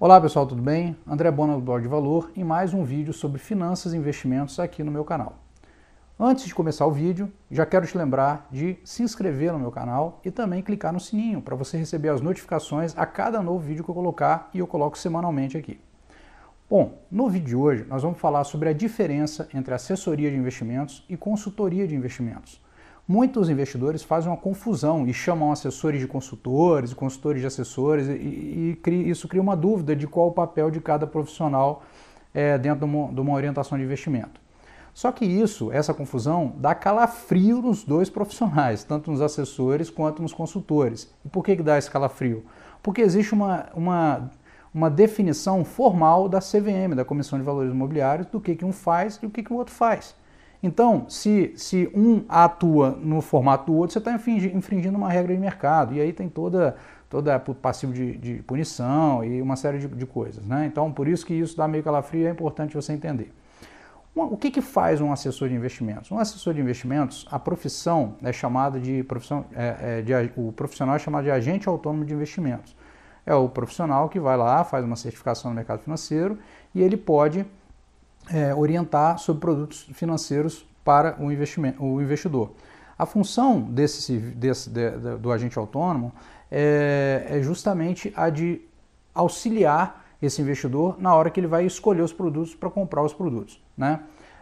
Olá pessoal, tudo bem? André Bona do Blog de Valor em mais um vídeo sobre finanças e investimentos aqui no meu canal. Antes de começar o vídeo, já quero te lembrar de se inscrever no meu canal e também clicar no sininho para você receber as notificações a cada novo vídeo que eu colocar e eu coloco semanalmente aqui. Bom, no vídeo de hoje nós vamos falar sobre a diferença entre assessoria de investimentos e consultoria de investimentos muitos investidores fazem uma confusão e chamam assessores de consultores, consultores de assessores, e, e, e isso cria uma dúvida de qual o papel de cada profissional é, dentro de uma, de uma orientação de investimento. Só que isso, essa confusão, dá calafrio nos dois profissionais, tanto nos assessores quanto nos consultores. E por que, que dá esse calafrio? Porque existe uma, uma, uma definição formal da CVM, da Comissão de Valores Imobiliários, do que, que um faz e o que, que o outro faz. Então, se, se um atua no formato do outro, você está infringindo uma regra de mercado. E aí tem toda toda passivo de, de punição e uma série de, de, coisas. Né? Então, por isso que isso dá meio calafrio é importante você entender. O que, que faz um assessor de investimentos? Um assessor de investimentos, a profissão é chamada de profissão, é, é, de, o profissional é chamado de agente autônomo de investimentos. É o profissional que vai lá, faz uma certificação no mercado financeiro e ele pode é, orientar sobre produtos financeiros para o, investimento, o investidor. A função desse, desse de, de, do agente autônomo é, é justamente a de auxiliar esse investidor na hora que ele vai escolher os produtos para comprar os produtos. Né?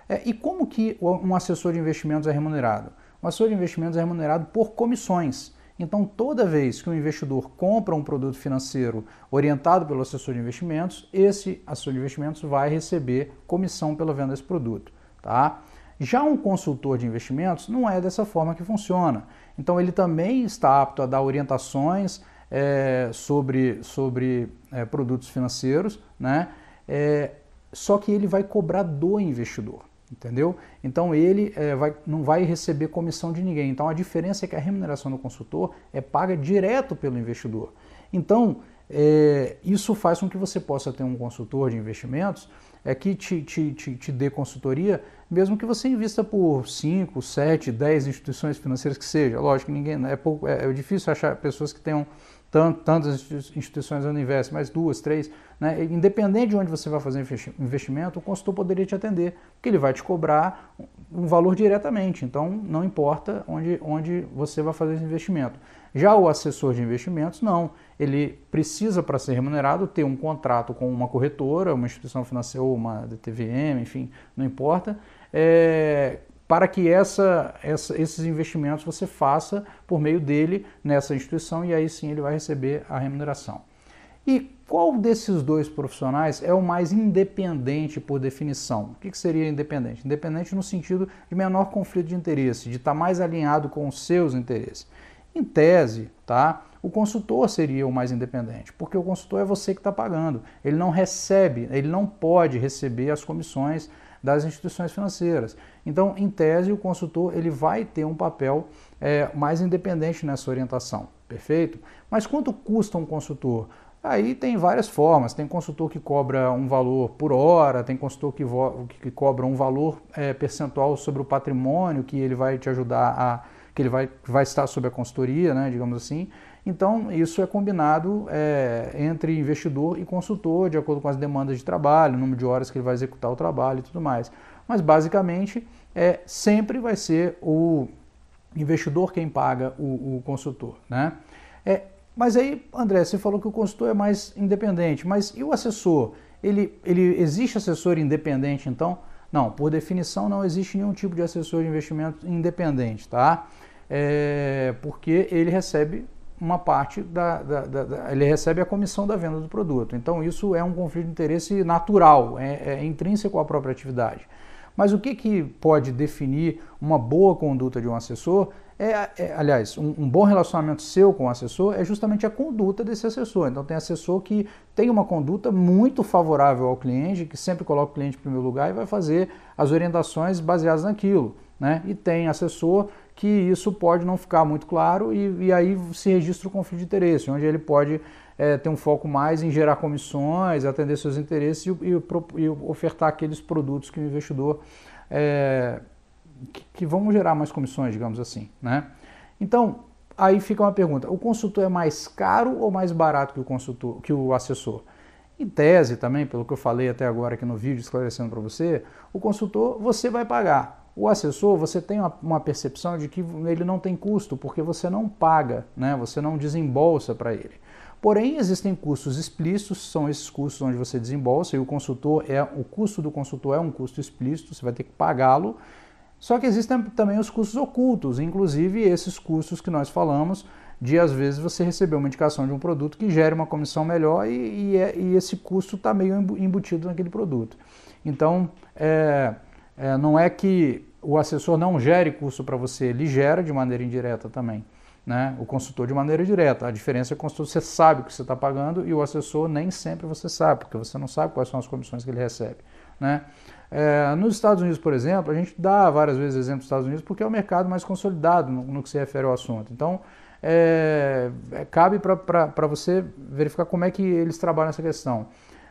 É, e como que um assessor de investimentos é remunerado? Um assessor de investimentos é remunerado por comissões. Então, toda vez que um investidor compra um produto financeiro orientado pelo assessor de investimentos, esse assessor de investimentos vai receber comissão pela venda desse produto, tá? Já um consultor de investimentos não é dessa forma que funciona. Então, ele também está apto a dar orientações é, sobre, sobre é, produtos financeiros, né? É, só que ele vai cobrar do investidor entendeu? Então ele é, vai, não vai receber comissão de ninguém. Então a diferença é que a remuneração do consultor é paga direto pelo investidor. Então é, isso faz com que você possa ter um consultor de investimentos é, que te, te, te, te dê consultoria, mesmo que você invista por 5, 7, 10 instituições financeiras que seja. Lógico, ninguém é, pouco, é, é difícil achar pessoas que tenham tanto, tantas instituições onde investe, mas duas, três. Né? Independente de onde você vai fazer investimento, o consultor poderia te atender, porque ele vai te cobrar um valor diretamente, então não importa onde, onde você vai fazer esse investimento. Já o assessor de investimentos, não. Ele precisa, para ser remunerado, ter um contrato com uma corretora, uma instituição financeira, ou uma DTVM, enfim, não importa, é, para que essa, essa, esses investimentos você faça por meio dele nessa instituição e aí sim ele vai receber a remuneração. E qual desses dois profissionais é o mais independente por definição? O que, seria independente? Independente no sentido de menor conflito de interesse, de estar tá mais alinhado com os seus interesses. Em tese, tá? O consultor seria o mais independente, porque o consultor é você que está pagando. Ele não recebe, ele não pode receber as comissões das instituições financeiras. Então, em tese, o consultor ele vai ter um papel é, mais independente nessa orientação, perfeito? Mas quanto custa um consultor? Aí tem várias formas, tem consultor que cobra um valor por hora, tem consultor que, que cobra um valor é, percentual sobre o patrimônio que ele vai te ajudar a, que ele vai, vai estar sob a consultoria, né, digamos assim. Então, isso é combinado é, entre investidor e consultor, de acordo com as demandas de trabalho, número de horas que ele vai executar o trabalho e tudo mais. Mas, basicamente, é, sempre vai ser o investidor quem paga o, o consultor. Né? É, mas aí, André, você falou que o consultor é mais independente, mas e o assessor? Ele, ele existe assessor independente, então? Não, por definição não existe nenhum tipo de assessor de investimento independente, tá? É, porque ele recebe uma parte da, da, da, da, ele recebe a comissão da venda do produto. Então isso é um conflito de interesse natural, é, é intrínseco à própria atividade. Mas o que, que pode definir uma boa conduta de um assessor é, é, aliás, um, um, bom relacionamento seu com o assessor é justamente a conduta desse assessor. Então, tem assessor que tem uma conduta muito favorável ao cliente, que sempre coloca o cliente em primeiro lugar e vai fazer as orientações baseadas naquilo. Né? E tem assessor que isso pode não ficar muito claro e, e aí se registra o conflito de interesse, onde ele pode é, ter um foco mais em gerar comissões, atender seus interesses e, e, e ofertar aqueles produtos que o investidor. É, que, vão gerar mais comissões, digamos assim, né? Então, aí fica uma pergunta: o consultor é mais caro ou mais barato que o consultor, que o assessor? Em tese também, pelo que eu falei até agora aqui no vídeo esclarecendo para você, o consultor você vai pagar. O assessor você tem uma, uma, percepção de que ele não tem custo, porque você não paga, né? Você não desembolsa para ele. Porém, existem custos explícitos, são esses custos onde você desembolsa e o consultor é o custo do consultor é um custo explícito, você vai ter que pagá-lo só que existem também os custos ocultos, inclusive esses custos que nós falamos de às vezes você receber uma indicação de um produto que gera uma comissão melhor e, e, é, e esse custo está meio embutido naquele produto. Então, é, é, não é que o assessor não gere custo para você, ele gera de maneira indireta também. Né? O consultor de maneira direta. A diferença é que o consultor você sabe o que você está pagando e o assessor nem sempre você sabe, porque você não sabe quais são as comissões que ele recebe. Né? É, nos Estados Unidos, por exemplo, a gente dá várias vezes exemplo dos Estados Unidos porque é o mercado mais consolidado no, no que se refere ao assunto. Então, é, é cabe para você verificar como é que eles trabalham essa questão.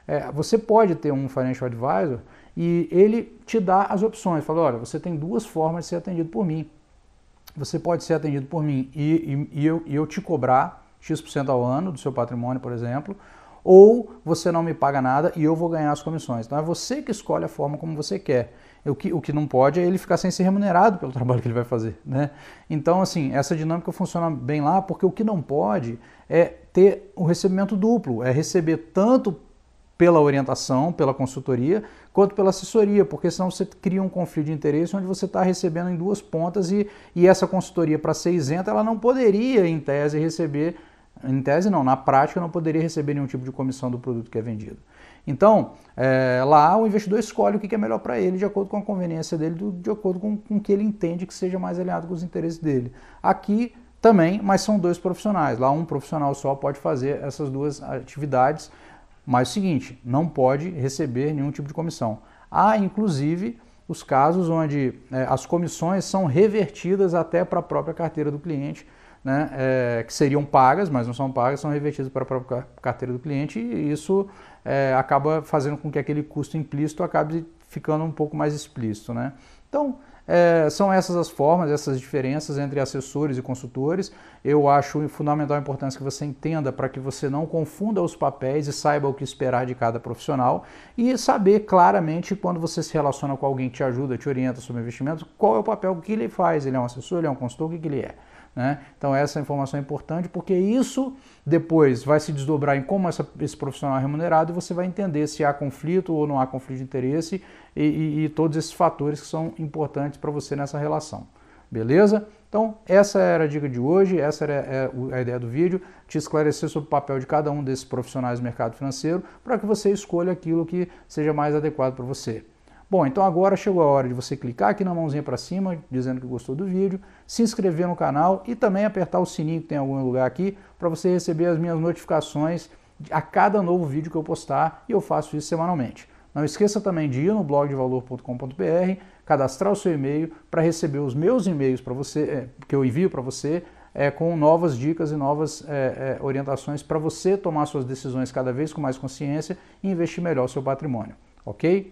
É, você pode ter um financial advisor e ele te dá as opções. Fala, olha, você tem duas formas de ser atendido por mim. Você pode ser atendido por mim e, e, e eu, e eu te cobrar X% ao ano do seu patrimônio, por exemplo, ou você não me paga nada e eu vou ganhar as comissões. Então é você que escolhe a forma como você quer. O que, o que não pode é ele ficar sem ser remunerado pelo trabalho que ele vai fazer. Né? Então, assim, essa dinâmica funciona bem lá, porque o que não pode é ter o recebimento duplo, é receber tanto pela orientação, pela consultoria, quanto pela assessoria, porque senão você cria um conflito de interesse onde você está recebendo em duas pontas e, e essa consultoria, para ser isenta, ela não poderia, em tese, receber em tese não, na prática não poderia receber nenhum tipo de comissão do produto que é vendido. Então, é, lá o investidor escolhe o que é melhor para ele, de acordo com a conveniência dele, do, de acordo com, com o que ele entende que seja mais alinhado com os interesses dele. Aqui também, mas são dois profissionais. Lá um profissional só pode fazer essas duas atividades, mas é o seguinte, não pode receber nenhum tipo de comissão. Há, inclusive, os casos onde é, as comissões são revertidas até para a própria carteira do cliente, né, é, que seriam pagas, mas não são pagas, são revertidas para a própria carteira do cliente e isso é, acaba fazendo com que aquele custo implícito acabe ficando um pouco mais explícito. Né? Então, é, são essas as formas, essas diferenças entre assessores e consultores. Eu acho fundamental a importância que você entenda para que você não confunda os papéis e saiba o que esperar de cada profissional e saber claramente quando você se relaciona com alguém que te ajuda, te orienta sobre investimentos, qual é o papel que ele faz. Ele é um assessor, ele é um consultor, o que, que ele é? Né? Então essa informação é importante porque isso depois vai se desdobrar em como essa, esse profissional é remunerado e você vai entender se há conflito ou não há conflito de interesse e, e, e todos esses fatores que são importantes para você nessa relação. Beleza? Então essa era a dica de hoje, essa era é, a ideia do vídeo, te esclarecer sobre o papel de cada um desses profissionais do mercado financeiro para que você escolha aquilo que seja mais adequado para você. Bom, então agora chegou a hora de você clicar aqui na mãozinha para cima, dizendo que gostou do vídeo, se inscrever no canal e também apertar o sininho que tem em algum lugar aqui para você receber as minhas notificações a cada novo vídeo que eu postar e eu faço isso semanalmente. Não esqueça também de ir no blogdevalor.com.br, cadastrar o seu e-mail para receber os meus e-mails para você, é, que eu envio para você é, com novas dicas e novas é, orientações para você tomar suas decisões cada vez com mais consciência e investir melhor o seu patrimônio, ok?